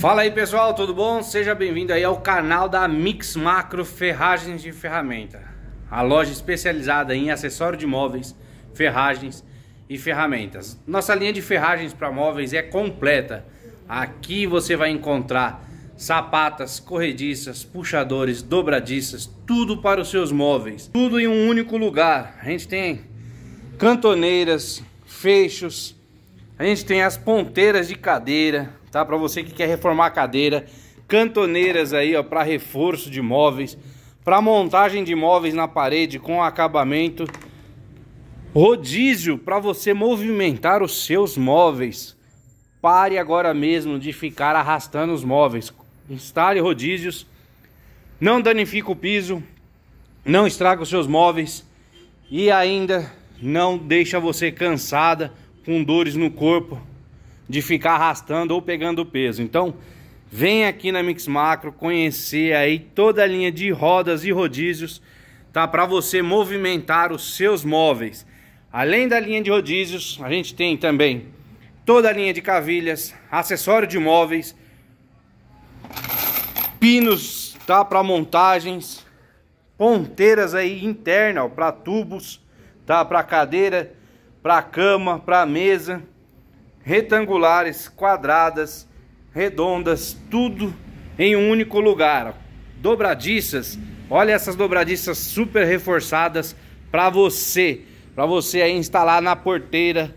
Fala aí pessoal, tudo bom? Seja bem-vindo aí ao canal da Mix Macro Ferragens de Ferramenta A loja especializada em acessório de móveis, ferragens e ferramentas Nossa linha de ferragens para móveis é completa Aqui você vai encontrar sapatas, corrediças, puxadores, dobradiças Tudo para os seus móveis Tudo em um único lugar A gente tem cantoneiras, fechos A gente tem as ponteiras de cadeira tá? Para você que quer reformar a cadeira, cantoneiras aí, ó, para reforço de móveis, para montagem de móveis na parede com acabamento, rodízio para você movimentar os seus móveis. Pare agora mesmo de ficar arrastando os móveis. Instale rodízios. Não danifica o piso, não estraga os seus móveis e ainda não deixa você cansada com dores no corpo de ficar arrastando ou pegando peso. Então, vem aqui na Mix Macro conhecer aí toda a linha de rodas e rodízios, tá? Para você movimentar os seus móveis. Além da linha de rodízios, a gente tem também toda a linha de cavilhas, acessório de móveis, pinos, tá? Para montagens, ponteiras aí interna para tubos, tá? Para cadeira, para cama, para mesa retangulares, quadradas, redondas, tudo em um único lugar. Dobradiças, olha essas dobradiças super reforçadas para você, para você aí instalar na porteira,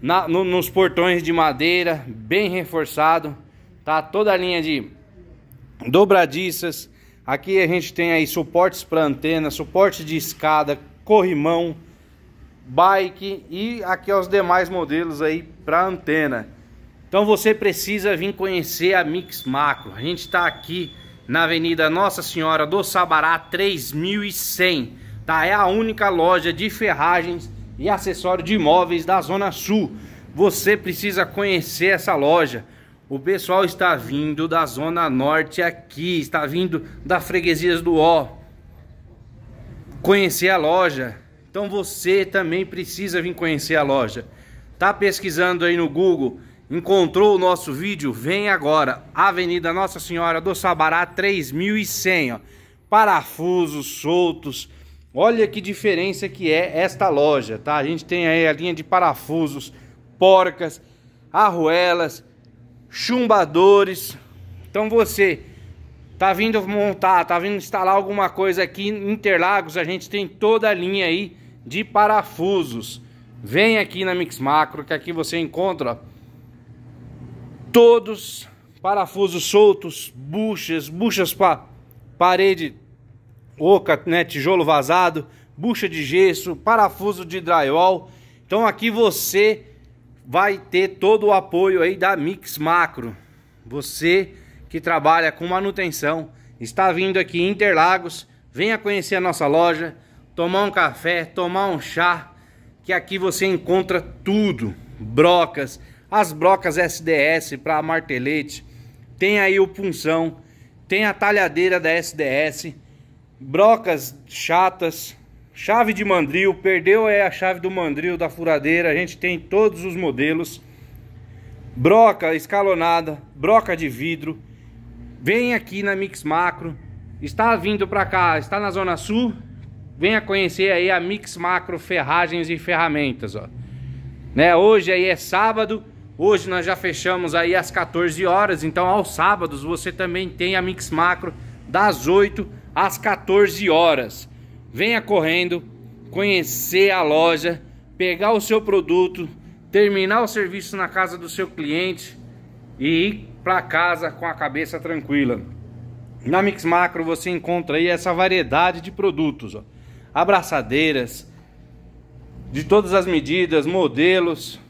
na, no, nos portões de madeira, bem reforçado, tá? Toda a linha de dobradiças. Aqui a gente tem aí suportes para antena, suporte de escada, corrimão bike e aqui os demais modelos aí para antena. Então você precisa vir conhecer a Mix Macro. A gente está aqui na Avenida Nossa Senhora do Sabará 3100. Tá? É a única loja de ferragens e acessório de imóveis da Zona Sul. Você precisa conhecer essa loja. O pessoal está vindo da Zona Norte aqui, está vindo da Freguesias do Ó. Conhecer a loja, então você também precisa vir conhecer a loja. Tá pesquisando aí no Google? Encontrou o nosso vídeo? Vem agora, Avenida Nossa Senhora do Sabará 3100, ó. Parafusos soltos. Olha que diferença que é esta loja, tá? A gente tem aí a linha de parafusos, porcas, arruelas, chumbadores. Então você tá vindo montar, tá vindo instalar alguma coisa aqui em Interlagos, a gente tem toda a linha aí de parafusos. Vem aqui na Mix Macro que aqui você encontra todos parafusos soltos, buchas, buchas para parede oca, né, tijolo vazado, bucha de gesso, parafuso de drywall. Então aqui você vai ter todo o apoio aí da Mix Macro. Você que trabalha com manutenção, está vindo aqui em Interlagos, venha conhecer a nossa loja tomar um café, tomar um chá, que aqui você encontra tudo. Brocas, as brocas SDS para martelete, tem aí o punção, tem a talhadeira da SDS, brocas chatas, chave de mandril, perdeu é a chave do mandril da furadeira, a gente tem todos os modelos. Broca escalonada, broca de vidro. Vem aqui na Mix Macro. Está vindo para cá, está na zona sul, venha conhecer aí a Mix Macro Ferragens e Ferramentas, ó. Né? Hoje aí é sábado, hoje nós já fechamos aí às 14 horas, então aos sábados você também tem a Mix Macro das 8 às 14 horas. Venha correndo conhecer a loja, pegar o seu produto, terminar o serviço na casa do seu cliente e ir para casa com a cabeça tranquila. Na Mix Macro você encontra aí essa variedade de produtos, ó abraçadeiras de todas as medidas, modelos,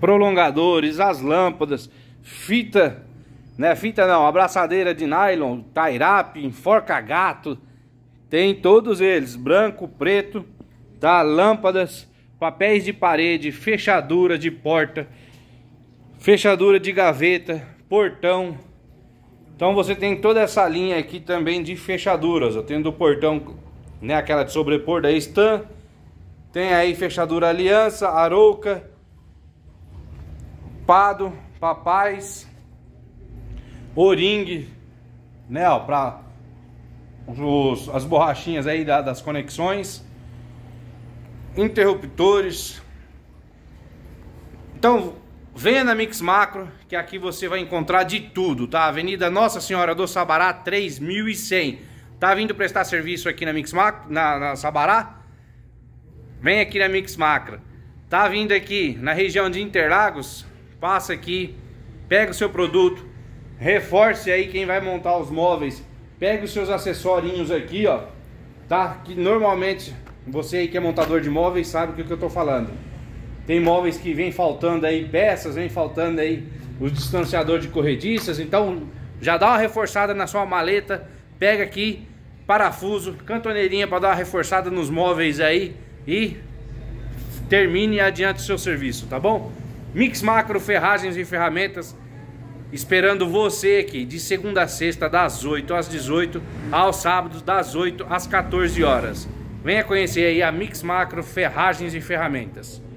prolongadores, as lâmpadas, fita, né? Fita não, abraçadeira de nylon, tairape, enforca gato, tem todos eles, branco, preto, tá? Lâmpadas, papéis de parede, fechadura de porta, fechadura de gaveta, portão. Então você tem toda essa linha aqui também de fechaduras. Eu tenho do portão né? Aquela de sobrepor da Stan. Tem aí fechadura Aliança, Arouca, Pado, Papais, o né? Ó, pra os, as borrachinhas aí da, das conexões, interruptores. Então, venha na Mix Macro, que aqui você vai encontrar de tudo, tá? Avenida Nossa Senhora do Sabará, 3100. Tá vindo prestar serviço aqui na Mix Macro, na, na Sabará? Vem aqui na Mix Macra. Tá vindo aqui na região de Interlagos? Passa aqui, pega o seu produto, reforce aí quem vai montar os móveis. Pega os seus acessorinhos aqui, ó. Tá? Que normalmente você aí que é montador de móveis sabe o que, que eu tô falando. Tem móveis que vem faltando aí peças, vem faltando aí o distanciador de corrediças, então já dá uma reforçada na sua maleta pega aqui, parafuso, cantoneirinha para dar uma reforçada nos móveis aí e termine e adiante o seu serviço, tá bom? Mix Macro Ferragens e Ferramentas esperando você aqui de segunda a sexta das 8 às 18 aos sábados das 8 às 14 horas. Venha conhecer aí a Mix Macro Ferragens e Ferramentas.